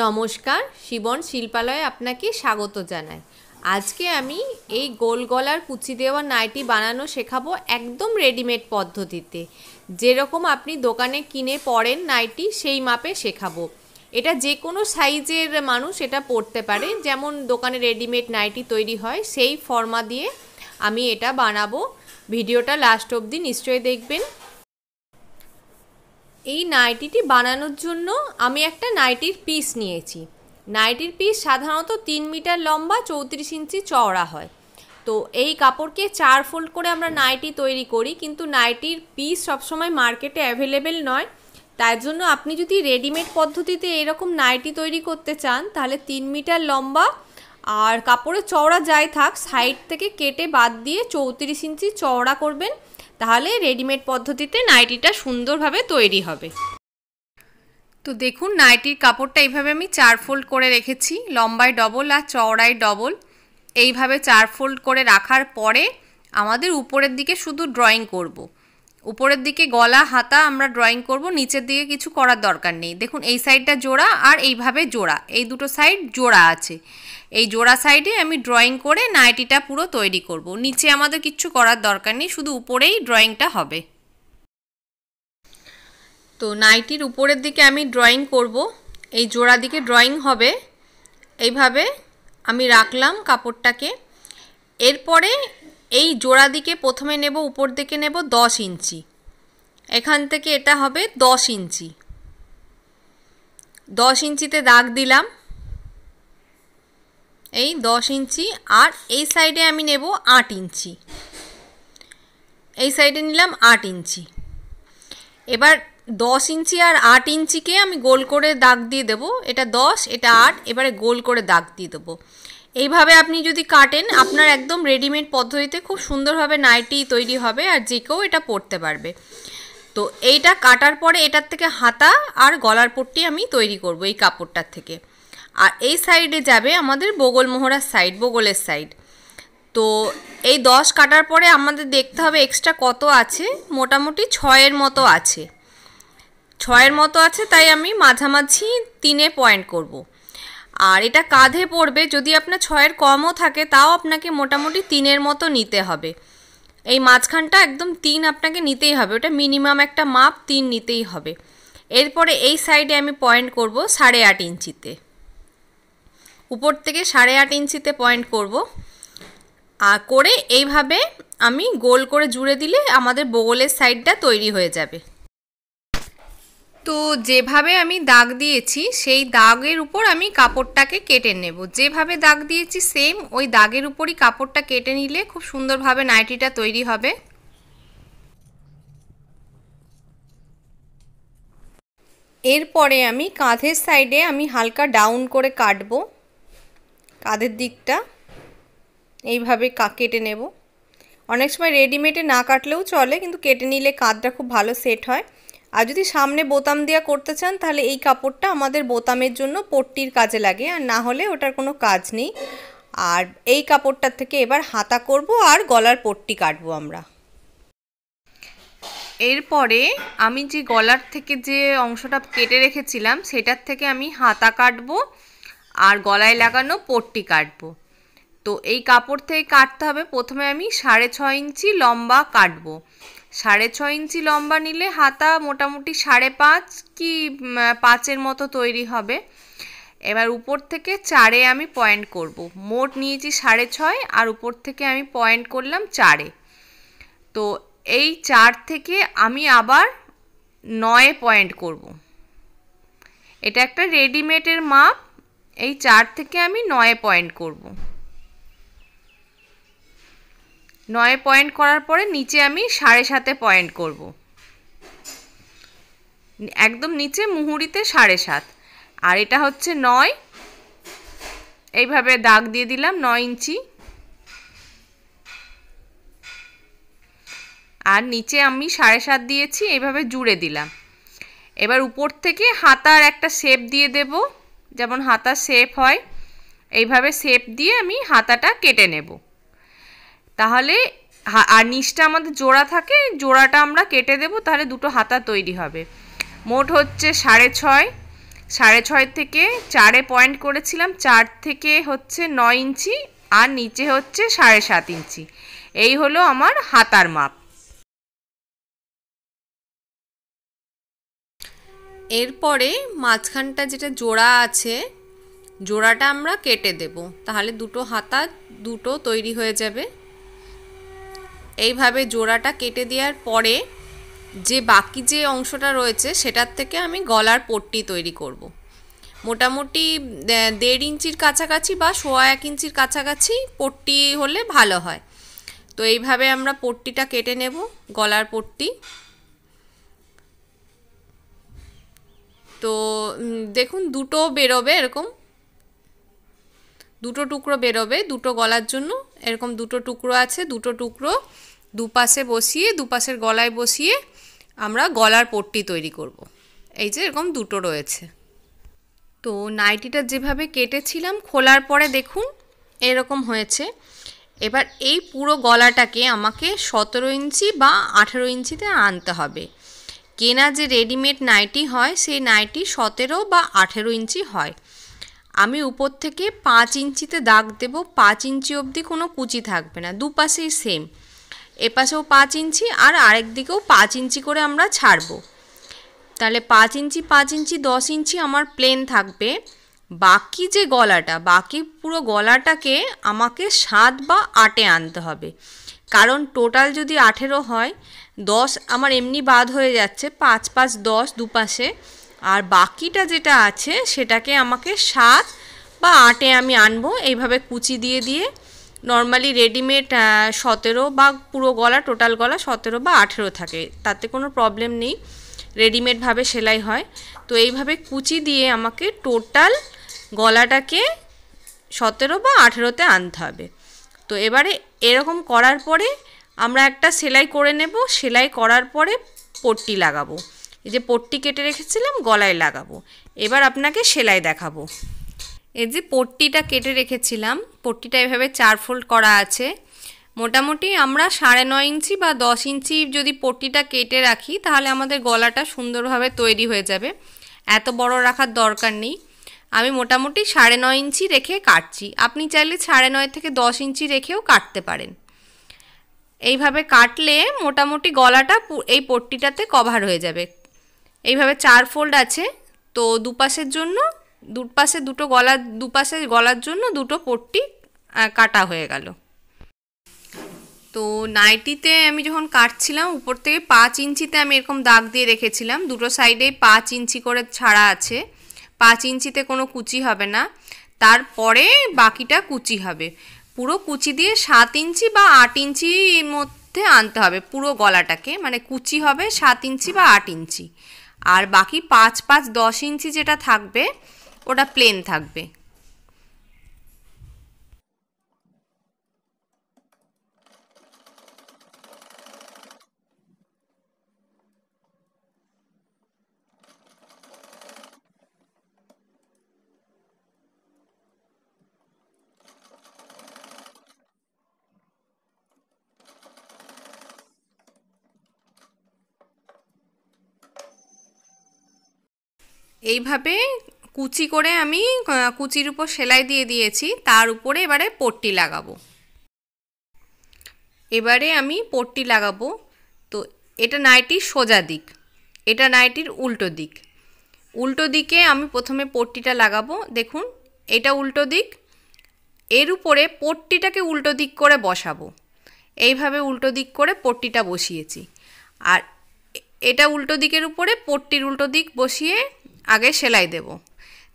নমস্কার শিবন শিল্পালয়ে আপনাকে স্বাগত জানাই আজকে আমি এই গোল গলার কুচি দেওয়া নাইটি বানানো শেখাবো একদম রেডিমেড পদ্ধতিতে যেরকম আপনি দোকানে কিনে পরেন নাইটি সেই মাপে শেখাবো এটা যে কোনো সাইজের মানুষ এটা পরতে পারে যেমন দোকানে রেডিমেড নাইটি তৈরি হয় সেই ফর্মা দিয়ে আমি এটা বানাবো ভিডিওটা লাস্ট অবধি নিশ্চয়ই দেখবেন এই নাইটিটি বানানোর জন্য আমি একটা নাইটির পিস নিয়েছি নাইটির পিস সাধারণত তিন মিটার লম্বা চৌত্রিশ ইঞ্চি চওড়া হয় তো এই কাপড়কে চার ফোল্ড করে আমরা নাইটি তৈরি করি কিন্তু নাইটির পিস সবসময় মার্কেটে অ্যাভেলেবেল নয় তার জন্য আপনি যদি রেডিমেড পদ্ধতিতে এরকম নাইটি তৈরি করতে চান তাহলে তিন মিটার লম্বা আর কাপড়ের চওড়া যাই থাক সাইড থেকে কেটে বাদ দিয়ে চৌত্রিশ ইঞ্চি চওড়া করবেন তাহলে রেডিমেড পদ্ধতিতে নাইটিটা সুন্দরভাবে তৈরি হবে তো দেখুন নাইটির কাপড়টা এইভাবে আমি চার ফোল্ড করে রেখেছি লম্বায় ডবল আর চওড়ায় ডবল এইভাবে চার ফোল্ড করে রাখার পরে আমাদের উপরের দিকে শুধু ড্রয়িং করব। উপরের দিকে গলা হাতা আমরা ড্রয়িং করব নিচের দিকে কিছু করার দরকার নেই দেখুন এই সাইডটা জোড়া আর এইভাবে জোড়া এই দুটো সাইড জোড়া আছে এই জোড়া সাইডে আমি ড্রয়িং করে নাইটিটা পুরো তৈরি করব। নিচে আমাদের কিচ্ছু করার দরকার নেই শুধু উপরেই ড্রয়িংটা হবে তো নাইটির উপরের দিকে আমি ড্রয়িং করব। এই জোড়া দিকে ড্রয়িং হবে এইভাবে আমি রাখলাম কাপড়টাকে এরপরে এই জোড়া দিকে প্রথমে নেব উপর দিকে নেব দশ ইঞ্চি এখান থেকে এটা হবে দশ ইঞ্চি দশ ইঞ্চিতে দাগ দিলাম এই দশ ইঞ্চি আর এই সাইডে আমি নেব আট ইঞ্চি এই সাইডে নিলাম আট ইঞ্চি এবার দশ ইঞ্চি আর আট ইঞ্চিকে আমি গোল করে দাগ দিয়ে দেবো এটা দশ এটা আট এবারে গোল করে দাগ দিয়ে দেবো এইভাবে আপনি যদি কাটেন আপনার একদম রেডিমেড পদ্ধতিতে খুব সুন্দরভাবে নাইটি তৈরি হবে আর যে কেউ এটা পরতে পারবে তো এইটা কাটার পরে এটার থেকে হাতা আর গলার পট্টি আমি তৈরি করব এই কাপড়টার থেকে আর এই সাইডে যাবে আমাদের বগল মোহরার সাইড বগলের সাইড তো এই দশ কাটার পরে আমাদের দেখতে হবে এক্সট্রা কত আছে মোটামুটি ছয়ের মতো আছে ছয়ের মতো আছে তাই আমি মাঝামাঝি তিনে পয়েন্ট করব। আর এটা কাঁধে পড়বে যদি আপনার ছয়ের কমও থাকে তাও আপনাকে মোটামুটি তিনের মতো নিতে হবে এই মাঝখানটা একদম তিন আপনাকে নিতেই হবে ওটা মিনিমাম একটা মাপ তিন নিতেই হবে এরপরে এই সাইডে আমি পয়েন্ট করব সাড়ে আট ইঞ্চিতে উপর থেকে সাড়ে আট ইঞ্চিতে পয়েন্ট করব আর করে এইভাবে আমি গোল করে জুড়ে দিলে আমাদের বগলের সাইডটা তৈরি হয়ে যাবে তো যেভাবে আমি দাগ দিয়েছি সেই দাগের উপর আমি কাপড়টাকে কেটে নেব যেভাবে দাগ দিয়েছি সেম ওই দাগের উপরই কাপড়টা কেটে নিলে খুব সুন্দরভাবে নাইটিটা তৈরি হবে এরপরে আমি কাঁধের সাইডে আমি হালকা ডাউন করে কাটবো কাঁধের দিকটা এইভাবে কা কেটে নেব অনেক সময় রেডিমেডে না কাটলেও চলে কিন্তু কেটে নিলে কাঁধটা খুব ভালো সেট হয় আর যদি সামনে বোতাম দেওয়া করতে চান তাহলে এই কাপড়টা আমাদের বোতামের জন্য পট্টির কাজে লাগে আর না হলে ওটার কোনো কাজ নেই আর এই কাপড়টার থেকে এবার হাতা করব আর গলার পট্টি কাটবো আমরা এরপরে আমি যে গলার থেকে যে অংশটা কেটে রেখেছিলাম সেটার থেকে আমি হাতা কাটবো আর গলায় লাগানো পট্টি কাটবো তো এই কাপড় থেকে কাটতে হবে প্রথমে আমি সাড়ে ছ ইঞ্চি লম্বা কাটবো সাড়ে ছ ইঞ্চি লম্বা নিলে হাতা মোটামুটি সাড়ে পাঁচ কি পাঁচের মতো তৈরি হবে এবার উপর থেকে চারে আমি পয়েন্ট করব। মোট নিয়েছি সাড়ে ছয় আর উপর থেকে আমি পয়েন্ট করলাম চারে তো এই চার থেকে আমি আবার নয়ে পয়েন্ট করব। এটা একটা রেডিমেডের মাপ এই চার থেকে আমি নয়ে পয়েন্ট করব নয়ে পয়েন্ট করার পরে নিচে আমি সাড়ে সাতে পয়েন্ট করব একদম নিচে মুহুরিতে সাড়ে সাত আর এটা হচ্ছে নয় এইভাবে দাগ দিয়ে দিলাম নয় ইঞ্চি আর নিচে আমি সাড়ে সাত দিয়েছি এইভাবে জুড়ে দিলাম এবার উপর থেকে হাতার একটা শেপ দিয়ে দেবো যেমন হাতা শেপ হয় এইভাবে শেপ দিয়ে আমি হাতাটা কেটে নেব তাহলে আর নিচটা আমাদের জোড়া থাকে জোড়াটা আমরা কেটে দেব তাহলে দুটো হাতা তৈরি হবে মোট হচ্ছে সাড়ে ছয় সাড়ে ছয় থেকে চারে পয়েন্ট করেছিলাম চার থেকে হচ্ছে নয় ইঞ্চি আর নিচে হচ্ছে সাড়ে সাত ইঞ্চি এই হলো আমার হাতার মাপ এরপরে মাঝখানটা যেটা জোড়া আছে জোড়াটা আমরা কেটে দেব তাহলে দুটো হাতা দুটো তৈরি হয়ে যাবে এইভাবে জোড়াটা কেটে দেওয়ার পরে যে বাকি যে অংশটা রয়েছে সেটার থেকে আমি গলার পট্টি তৈরি করব। মোটামুটি দেড় ইঞ্চির কাছাকাছি বা সোয়া এক ইঞ্চির কাছাকাছি পট্টি হলে ভালো হয় তো এইভাবে আমরা পট্টিটা কেটে নেব গলার পট্টি তো দেখুন দুটো বেরোবে এরকম দুটো টুকরো বেরোবে দুটো গলার জন্য এরকম দুটো টুকরো আছে দুটো টুকরো দুপাশে বসিয়ে দুপাশের গলায় বসিয়ে আমরা গলার পট্টি তৈরি করব। এই যে এরকম দুটো রয়েছে তো নাইটিটা যেভাবে কেটেছিলাম খোলার পরে দেখুন এরকম হয়েছে এবার এই পুরো গলাটাকে আমাকে সতেরো ইঞ্চি বা আঠেরো ইঞ্চিতে আনতে হবে কেনা যে রেডিমেড নাইটি হয় সেই নাইটি সতেরো বা আঠেরো ইঞ্চি হয় আমি উপর থেকে পাঁচ ইঞ্চিতে দাগ দেব পাঁচ ইঞ্চি অবধি কোনো কুচি থাকবে না দুপাশেই সেম এপাশেও পাঁচ ইঞ্চি আর আরেক দিকেও পাঁচ ইঞ্চি করে আমরা ছাড়ব তাহলে পাঁচ ইঞ্চি পাঁচ ইঞ্চি দশ ইঞ্চি আমার প্লেন থাকবে বাকি যে গলাটা বাকি পুরো গলাটাকে আমাকে সাত বা আটে আনতে হবে কারণ টোটাল যদি আঠেরো হয় দশ আমার এমনি বাদ হয়ে যাচ্ছে পাঁচ পাঁচ দশ দুপাশে আর বাকিটা যেটা আছে সেটাকে আমাকে সাত বা আটে আমি আনবো এইভাবে কুচি দিয়ে দিয়ে নর্মালি রেডিমেড সতেরো বা পুরো গলা টোটাল গলা সতেরো বা আঠেরো থাকে তাতে কোনো প্রবলেম নেই রেডিমেডভাবে সেলাই হয় তো এইভাবে কুচি দিয়ে আমাকে টোটাল গলাটাকে সতেরো বা আঠেরোতে আনতে হবে তো এবারে এরকম করার পরে আমরা একটা সেলাই করে নেব সেলাই করার পরে পট্টি লাগাবো এই যে পট্টি কেটে রেখেছিলাম গলায় লাগাবো এবার আপনাকে সেলাই দেখাবো এই যে পট্টিটা কেটে রেখেছিলাম পট্টিটা এভাবে চার ফোল্ড করা আছে মোটামুটি আমরা সাড়ে নয় ইঞ্চি বা দশ ইঞ্চি যদি পট্টিটা কেটে রাখি তাহলে আমাদের গলাটা সুন্দরভাবে তৈরি হয়ে যাবে এত বড় রাখার দরকার নেই আমি মোটামুটি সাড়ে নয় ইঞ্চি রেখে কাটছি আপনি চাইলে সাড়ে নয় থেকে দশ ইঞ্চি রেখেও কাটতে পারেন এইভাবে কাটলে মোটামুটি গলাটা এই পট্টিটাতে কভার হয়ে যাবে এইভাবে চার ফোল্ড আছে তো দুপাশের জন্য দুপাশে দুটো গলা দুপাশে গলার জন্য দুটো পট্টি কাটা হয়ে গেল তো নাইটিতে আমি যখন কাটছিলাম উপর থেকে পাঁচ ইঞ্চিতে আমি এরকম দাগ দিয়ে রেখেছিলাম দুটো সাইডে পাঁচ ইঞ্চি করে ছাড়া আছে পাঁচ ইঞ্চিতে কোনো কুচি হবে না তারপরে বাকিটা কুচি হবে পুরো কুচি দিয়ে সাত ইঞ্চি বা আট ইঞ্চি মধ্যে আনতে হবে পুরো গলাটাকে মানে কুচি হবে সাত ইঞ্চি বা আট ইঞ্চি আর বাকি পাঁচ পাঁচ দশ ইঞ্চি যেটা থাকবে ওটা প্লেন থাকবে এইভাবে কুচি করে আমি কুচির উপর সেলাই দিয়ে দিয়েছি তার উপরে এবারে পট্টি লাগাবো এবারে আমি পট্টি লাগাবো তো এটা নাইটি সোজা দিক এটা নাইটির উল্টো দিক উল্টো দিকে আমি প্রথমে পট্টিটা লাগাবো দেখুন এটা উল্টো দিক এর উপরে পট্টিটাকে উল্টো দিক করে বসাবো এইভাবে উল্টো দিক করে পট্টিটা বসিয়েছি আর এটা উল্টো দিকের উপরে পট্টির উল্টো দিক বসিয়ে আগে সেলাই দেব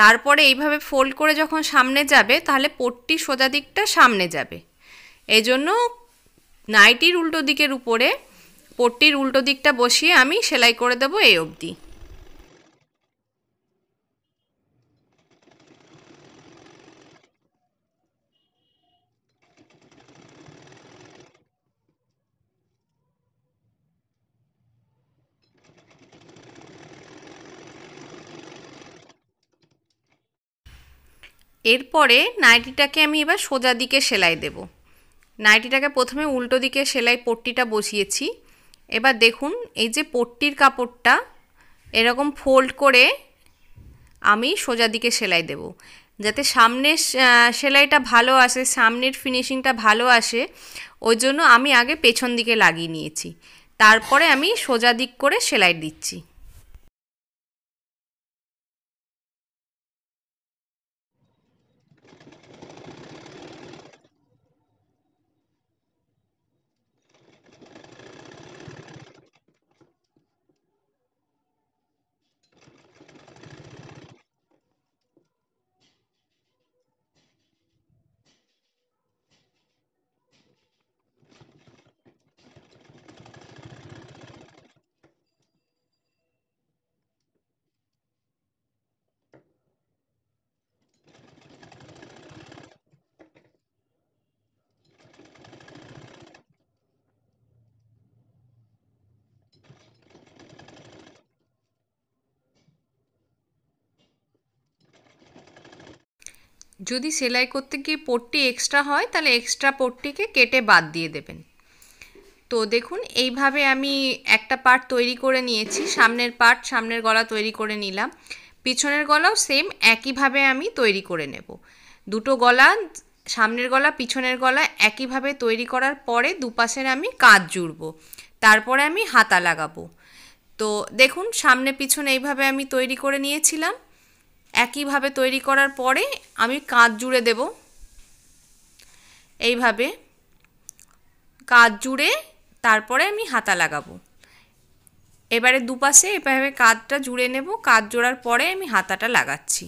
তারপরে এইভাবে ফোল্ড করে যখন সামনে যাবে তাহলে পট্টি সোজা দিকটা সামনে যাবে এই জন্য নাইটির উল্টো দিকের উপরে পট্টির উল্টো দিকটা বসিয়ে আমি সেলাই করে দেবো এই অবধি এরপরে নাইটিটাকে আমি এবার সোজা দিকে সেলাই দেব নাইটিটাকে প্রথমে উল্টো দিকে সেলাই পট্টিটা বসিয়েছি এবার দেখুন এই যে পট্টির কাপড়টা এরকম ফোল্ড করে আমি সোজা দিকে সেলাই দেব যাতে সামনের সেলাইটা ভালো আসে সামনের ফিনিশিংটা ভালো আসে ওই জন্য আমি আগে পেছন দিকে লাগিয়ে নিয়েছি তারপরে আমি সোজা দিক করে সেলাই দিচ্ছি যদি সেলাই করতে গিয়ে পট্টি এক্সট্রা হয় তাহলে এক্সট্রা পট্টিকে কেটে বাদ দিয়ে দেবেন তো দেখুন এইভাবে আমি একটা পার্ট তৈরি করে নিয়েছি সামনের পার্ট সামনের গলা তৈরি করে নিলাম পিছনের গলাও সেম একইভাবে আমি তৈরি করে নেব দুটো গলা সামনের গলা পিছনের গলা একইভাবে তৈরি করার পরে দুপাশের আমি কাঁচ জুড়ব তারপরে আমি হাতা লাগাবো তো দেখুন সামনে পিছনে এইভাবে আমি তৈরি করে নিয়েছিলাম একইভাবে তৈরি করার পরে আমি কাঁচ জুড়ে দেব এইভাবে কাঁচ জুড়ে তারপরে আমি হাতা লাগাবো এবারে দুপাশে এভাবে কাঁধটা জুড়ে নেব কাঁচ জোড়ার পরে আমি হাতাটা লাগাচ্ছি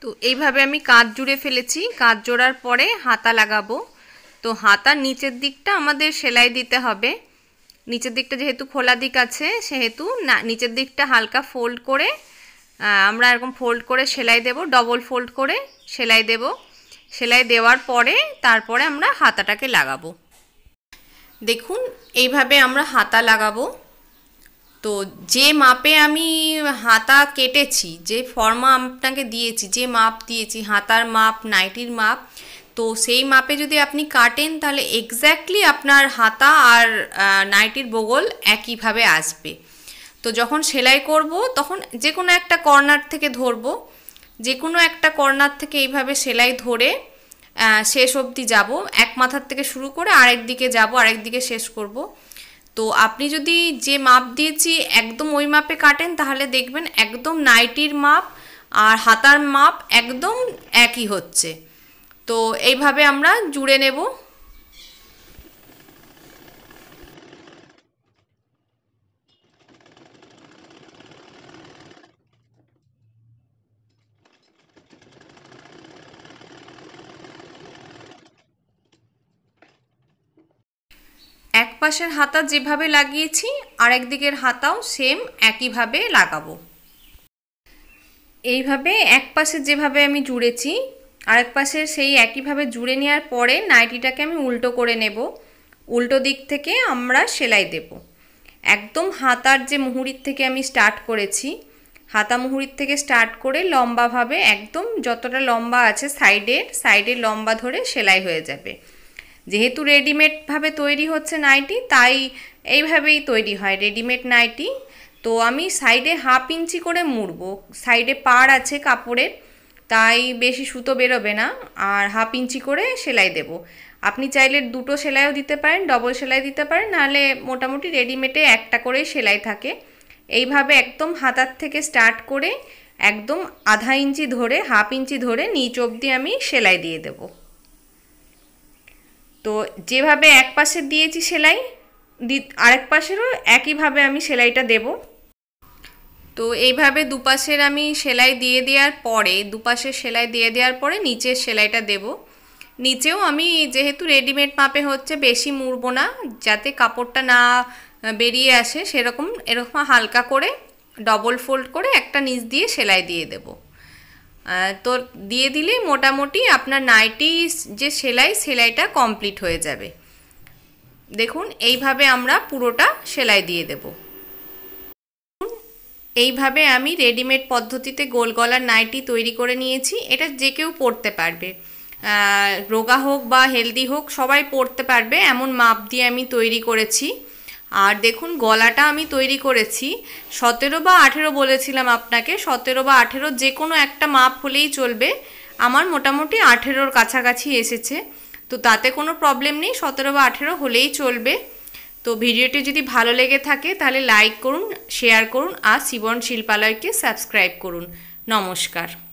তো এইভাবে আমি কাঁধ জুড়ে ফেলেছি কাঁধ জোড়ার পরে হাতা লাগাবো তো হাতার নিচের দিকটা আমাদের সেলাই দিতে হবে নিচের দিকটা যেহেতু খোলা দিক আছে সেহেতু না নিচের দিকটা হালকা ফোল্ড করে আমরা এরকম ফোল্ড করে সেলাই দেব ডবল ফোল্ড করে সেলাই দেব সেলাই দেওয়ার পরে তারপরে আমরা হাতাটাকে লাগাবো দেখুন এইভাবে আমরা হাতা লাগাবো তো যে মাপে আমি হাতা কেটেছি যে ফর্মা আপনাকে দিয়েছি যে মাপ দিয়েছি হাতার মাপ নাইটির মাপ তো সেই মাপে যদি আপনি কাটেন তাহলে এক্স্যাক্টলি আপনার হাতা আর নাইটির বগল একইভাবে আসবে তো যখন সেলাই করব তখন যে কোনো একটা কর্নার থেকে ধরব যে কোনো একটা কর্নার থেকে এইভাবে সেলাই ধরে শেষ অবধি যাব এক মাথার থেকে শুরু করে আরেক দিকে যাব আরেক দিকে শেষ করব তো আপনি যদি যে মাপ দিয়েছি একদম ওই মাপে কাটেন তাহলে দেখবেন একদম নাইটির মাপ আর হাতার মাপ একদম একই হচ্ছে তো এইভাবে আমরা জুড়ে নেব পাশের হাতা যেভাবে লাগিয়েছি আর দিকের হাতাও সেম একইভাবে লাগাবো এইভাবে এক পাশে যেভাবে আমি জুড়েছি আর এক পাশে সেই একইভাবে জুড়ে নেওয়ার পরে নাইটিটাকে আমি উল্টো করে নেব উল্টো দিক থেকে আমরা সেলাই দেব একদম হাতার যে মুহুরির থেকে আমি স্টার্ট করেছি হাতা মুহুরির থেকে স্টার্ট করে লম্বাভাবে একদম যতটা লম্বা আছে সাইডে সাইডে লম্বা ধরে সেলাই হয়ে যাবে যেহেতু রেডিমেডভাবে তৈরি হচ্ছে নাইটি তাই এইভাবেই তৈরি হয় রেডিমেড নাইটি তো আমি সাইডে হাফ ইঞ্চি করে মুড়বো সাইডে পাড় আছে কাপড়ের তাই বেশি সুতো বেরোবে না আর হাফ ইঞ্চি করে সেলাই দেব আপনি চাইলে দুটো সেলাইও দিতে পারেন ডবল সেলাই দিতে পারেন নাহলে মোটামুটি রেডিমেডে একটা করেই সেলাই থাকে এইভাবে একদম হাতার থেকে স্টার্ট করে একদম আধা ইঞ্চি ধরে হাফ ইঞ্চি ধরে নিচ অবধি আমি সেলাই দিয়ে দেবো তো যেভাবে এক পাশে দিয়েছি সেলাই আরেক পাশেরও একইভাবে আমি সেলাইটা দেব তো এইভাবে দুপাশের আমি সেলাই দিয়ে দেওয়ার পরে দুপাশের সেলাই দিয়ে দেওয়ার পরে নিচের সেলাইটা দেব নিচেও আমি যেহেতু রেডিমেড মাপে হচ্ছে বেশি মুড়ব না যাতে কাপড়টা না বেরিয়ে আসে সেরকম এরকম হালকা করে ডবল ফোল্ড করে একটা নিচ দিয়ে সেলাই দিয়ে দেবো তো দিয়ে দিলেই মোটামুটি আপনার নাইটি যে সেলাই সেলাইটা কমপ্লিট হয়ে যাবে দেখুন এইভাবে আমরা পুরোটা সেলাই দিয়ে দেব এইভাবে আমি রেডিমেড পদ্ধতিতে গোল গলার নাইটি তৈরি করে নিয়েছি এটা যে কেউ পরতে পারবে রোগা হোক বা হেলদি হোক সবাই পরতে পারবে এমন মাপ দিয়ে আমি তৈরি করেছি আর দেখুন গলাটা আমি তৈরি করেছি সতেরো বা আঠেরো বলেছিলাম আপনাকে সতেরো বা আঠেরো যে কোনো একটা মাপ হলেই চলবে আমার মোটামুটি আঠেরোর কাছাকাছি এসেছে তো তাতে কোনো প্রবলেম নেই সতেরো বা আঠেরো হলেই চলবে তো ভিডিওটি যদি ভালো লেগে থাকে তাহলে লাইক করুন শেয়ার করুন আর শিবন শিল্পালয়কে সাবস্ক্রাইব করুন নমস্কার